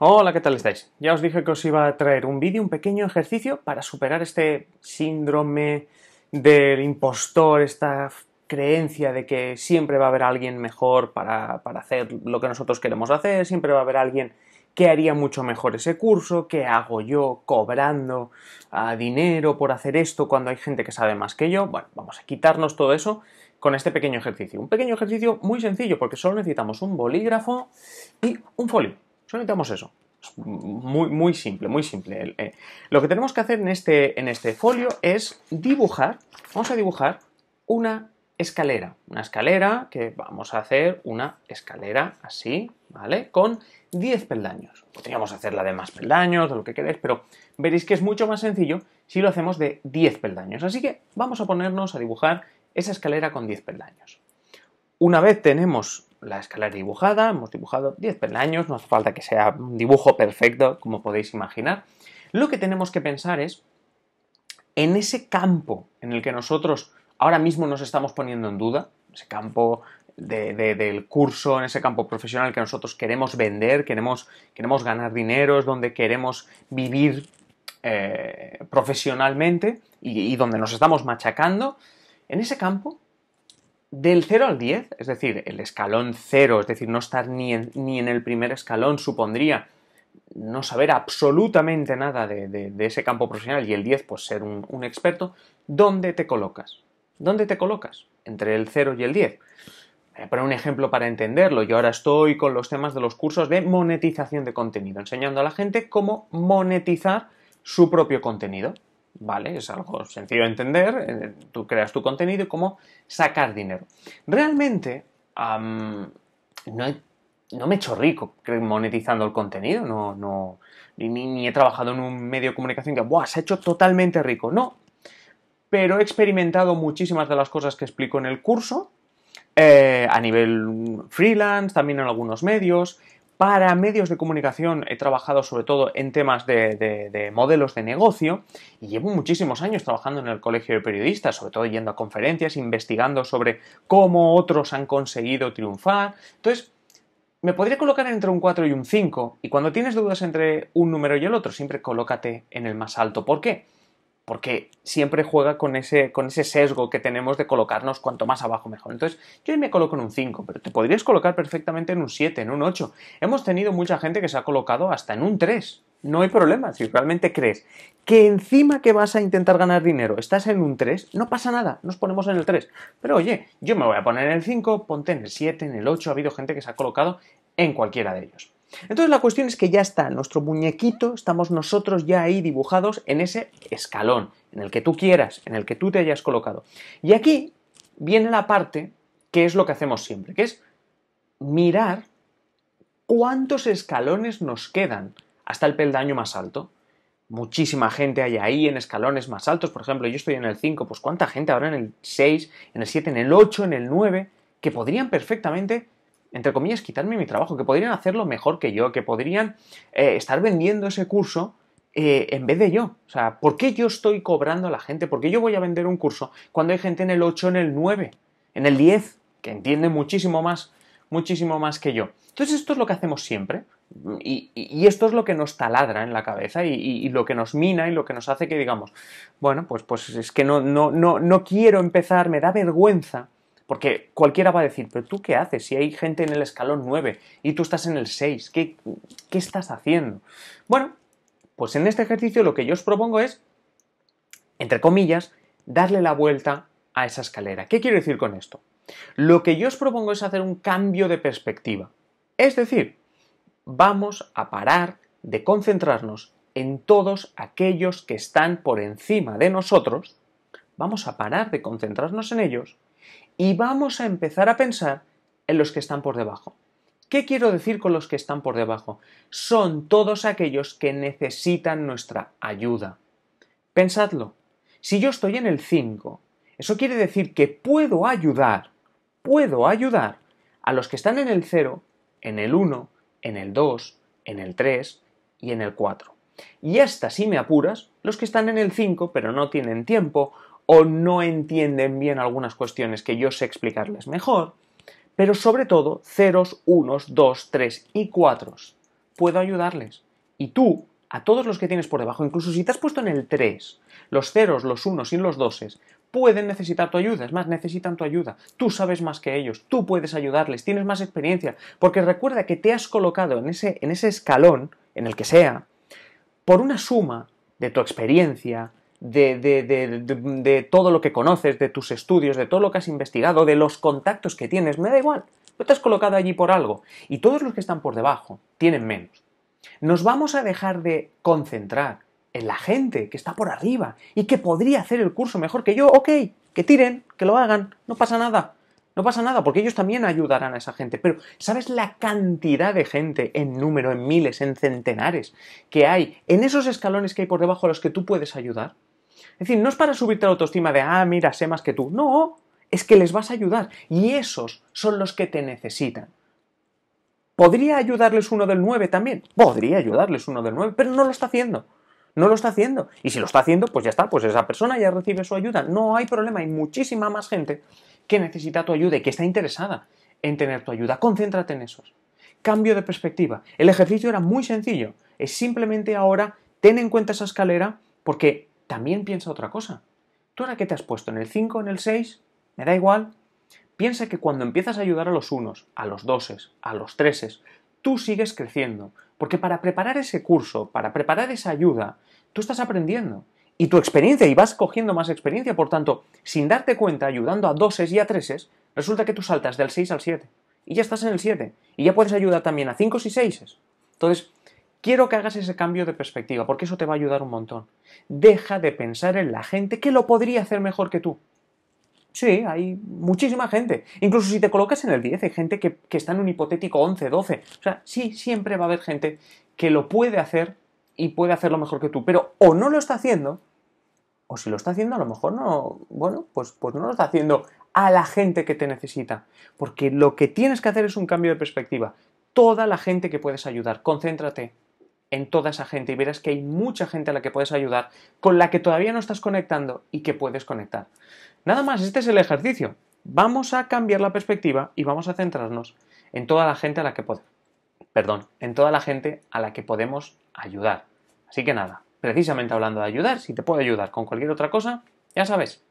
Hola, ¿qué tal estáis? Ya os dije que os iba a traer un vídeo, un pequeño ejercicio para superar este síndrome del impostor, esta creencia de que siempre va a haber alguien mejor para, hacer lo que nosotros queremos hacer, siempre va a haber alguien que haría mucho mejor ese curso, que hago yo cobrando ah, dinero por hacer esto cuando hay gente que sabe más que yo. Bueno, vamos a quitarnos todo eso con este pequeño ejercicio. Un pequeño ejercicio muy sencillo porque solo necesitamos un bolígrafo y un folio Solo eso. Muy, muy simple, muy simple. Eh, lo que tenemos que hacer en este, en este folio es dibujar, vamos a dibujar una escalera. Una escalera que vamos a hacer una escalera así, ¿vale? Con 10 peldaños. Podríamos hacerla de más peldaños, de lo que queréis, pero veréis que es mucho más sencillo si lo hacemos de 10 peldaños. Así que vamos a ponernos a dibujar esa escalera con 10 peldaños. Una vez tenemos la escala dibujada, hemos dibujado 10 peldaños, no hace falta que sea un dibujo perfecto, como podéis imaginar. Lo que tenemos que pensar es en ese campo en el que nosotros ahora mismo nos estamos poniendo en duda, ese campo del curso, en ese campo profesional que nosotros queremos vender, queremos, queremos ganar dinero, es donde queremos vivir eh, profesionalmente y donde nos estamos machacando, en ese campo del 0 al 10, es decir, el escalón 0, es decir, no estar ni en, el primer escalón supondría no saber absolutamente nada de, ese campo profesional y el 10 pues ser un, un, experto, ¿dónde te colocas? ¿Dónde te colocas? Entre el 0 y el 10. Voy a poner un ejemplo para entenderlo. Yo ahora estoy con los temas de los cursos de monetización de contenido, enseñando a la gente cómo monetizar su propio contenido. Vale, es algo sencillo de entender, eh, tú creas tu contenido y cómo sacar dinero. Realmente no, me he hecho rico monetizando el contenido, no, no, ni, he trabajado en un medio de comunicación que, ¡buah! Se ha hecho totalmente rico. No, pero he experimentado muchísimas de las cosas que explico en el curso, eh, a nivel freelance, también en algunos medios, para medios de comunicación he trabajado sobre todo en temas de, modelos de negocio y llevo muchísimos años trabajando en el colegio de periodistas, sobre todo yendo a conferencias, investigando sobre cómo otros han conseguido triunfar. Entonces, me podría colocar entre un 4 y un 5 y cuando tienes dudas entre un número y el otro, siempre colócate en el más alto. ¿Por qué? porque siempre juega con ese, con ese sesgo que tenemos de colocarnos cuanto más abajo mejor. Entonces, yo hoy me coloco en un 5, pero te podrías colocar perfectamente en un 7, en un 8. Hemos tenido mucha gente que se ha colocado hasta en un 3. No hay problema, si realmente crees que encima que vas a intentar ganar dinero estás en un 3, no pasa nada, nos ponemos en el 3. Pero oye, yo me voy a poner en el 5, ponte en el 7, en el 8, ha habido gente que se ha colocado en cualquiera de ellos. Entonces la cuestión es que ya está nuestro muñequito, estamos nosotros ya ahí dibujados en ese escalón, en el que tú quieras, en el que tú te hayas colocado. Y aquí viene la parte que es lo que hacemos siempre, que es mirar cuántos escalones nos quedan hasta el peldaño más alto. Muchísima gente hay ahí en escalones más altos, por ejemplo, yo estoy en el 5, pues cuánta gente habrá en el 6, en el 7, en el 8, en el 9, que podrían perfectamente entre comillas, quitarme mi trabajo, que podrían hacerlo mejor que yo, que podrían eh, estar vendiendo ese curso eh, en vez de yo. O sea, ¿por qué yo estoy cobrando a la gente? ¿Por qué yo voy a vender un curso cuando hay gente en el 8, en el 9, en el 10, que entiende muchísimo más, muchísimo más que yo? Entonces esto es lo que hacemos siempre. Y, esto es lo que nos taladra en la cabeza y, lo que nos mina y lo que nos hace que digamos, bueno, pues, pues es que no, no, no quiero empezar, me da vergüenza porque cualquiera va a decir, pero tú qué haces si hay gente en el escalón 9 y tú estás en el 6, ¿qué, qué estás haciendo? Bueno, pues en este ejercicio lo que yo os propongo es, entre comillas, darle la vuelta a esa escalera. ¿Qué quiero decir con esto? Lo que yo os propongo es hacer un cambio de perspectiva. Es decir, vamos a parar de concentrarnos en todos aquellos que están por encima de nosotros, vamos a parar de concentrarnos en ellos y vamos a empezar a pensar en los que están por debajo. ¿Qué quiero decir con los que están por debajo? Son todos aquellos que necesitan nuestra ayuda. Pensadlo. Si yo estoy en el 5, eso quiere decir que puedo ayudar, puedo ayudar a los que están en el 0, en el 1, en el 2, en el 3 y en el 4. Y hasta si me apuras, los que están en el 5 pero no tienen tiempo o no entienden bien algunas cuestiones que yo sé explicarles mejor, pero sobre todo ceros, unos, dos, tres y cuatro. Puedo ayudarles. Y tú, a todos los que tienes por debajo, incluso si te has puesto en el tres, los ceros, los unos y los doses, pueden necesitar tu ayuda, es más, necesitan tu ayuda. Tú sabes más que ellos, tú puedes ayudarles, tienes más experiencia, porque recuerda que te has colocado ese, en ese escalón, en el que sea, por una suma de tu experiencia, de, todo lo que conoces, de tus estudios, de todo lo que has investigado, de los contactos que tienes, me da igual, no te has colocado allí por algo. Y todos los que están por debajo tienen menos. Nos vamos a dejar de concentrar en la gente que está por arriba y que podría hacer el curso mejor que yo, ok, que tiren, que lo hagan, no pasa nada. No pasa nada, porque ellos también ayudarán a esa gente. Pero, ¿sabes la cantidad de gente en número, en miles, en centenares que hay en esos escalones que hay por debajo a los que tú puedes ayudar? Es decir, no es para subirte la autoestima de, ah, mira, sé más que tú. No, es que les vas a ayudar y esos son los que te necesitan. ¿Podría ayudarles uno del 9 también? Podría ayudarles uno del 9, pero no lo está haciendo. No lo está haciendo. Y si lo está haciendo, pues ya está, pues esa persona ya recibe su ayuda. No hay problema, hay muchísima más gente que necesita tu ayuda y que está interesada en tener tu ayuda. Concéntrate en esos. Cambio de perspectiva. El ejercicio era muy sencillo. Es simplemente ahora ten en cuenta esa escalera porque también piensa otra cosa. Tú ahora que te has puesto en el 5, en el 6, me da igual. Piensa que cuando empiezas a ayudar a los unos, a los doses, a los treses, tú sigues creciendo. Porque para preparar ese curso, para preparar esa ayuda, tú estás aprendiendo. Y tu experiencia, y vas cogiendo más experiencia, por tanto, sin darte cuenta, ayudando a doses y a treses, resulta que tú saltas del 6 al 7. Y ya estás en el 7. Y ya puedes ayudar también a 5 y 6. Entonces, Quiero que hagas ese cambio de perspectiva, porque eso te va a ayudar un montón. Deja de pensar en la gente que lo podría hacer mejor que tú. Sí, hay muchísima gente. Incluso si te colocas en el 10, hay gente que, está en un hipotético 11, 12. O sea, sí, siempre va a haber gente que lo puede hacer y puede hacerlo mejor que tú. Pero o no lo está haciendo, o si lo está haciendo, a lo mejor no, bueno, pues, pues no lo está haciendo a la gente que te necesita. Porque lo que tienes que hacer es un cambio de perspectiva. Toda la gente que puedes ayudar. Concéntrate en toda esa gente y verás que hay mucha gente a la que puedes ayudar, con la que todavía no estás conectando y que puedes conectar. Nada más, este es el ejercicio. Vamos a cambiar la perspectiva y vamos a centrarnos en toda la gente a la que podemos, perdón, en toda la gente a la que podemos ayudar. Así que nada, precisamente hablando de ayudar, si te puedo ayudar con cualquier otra cosa, ya sabes,